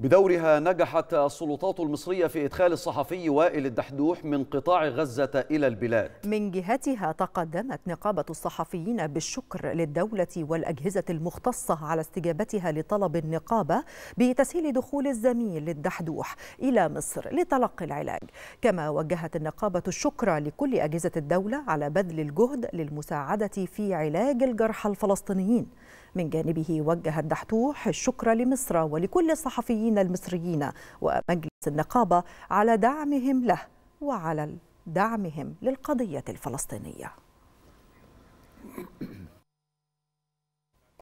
بدورها نجحت السلطات المصرية في إدخال الصحفي وائل الدحدوح من قطاع غزة إلى البلاد من جهتها تقدمت نقابة الصحفيين بالشكر للدولة والأجهزة المختصة على استجابتها لطلب النقابة بتسهيل دخول الزميل للدحدوح إلى مصر لتلقي العلاج كما وجهت النقابة الشكر لكل أجهزة الدولة على بذل الجهد للمساعدة في علاج الجرحى الفلسطينيين من جانبه وجه الدحدوح الشكر لمصر ولكل الصحفيين اللاجئين المصريين ومجلس النقابة على دعمهم له وعلى دعمهم للقضية الفلسطينية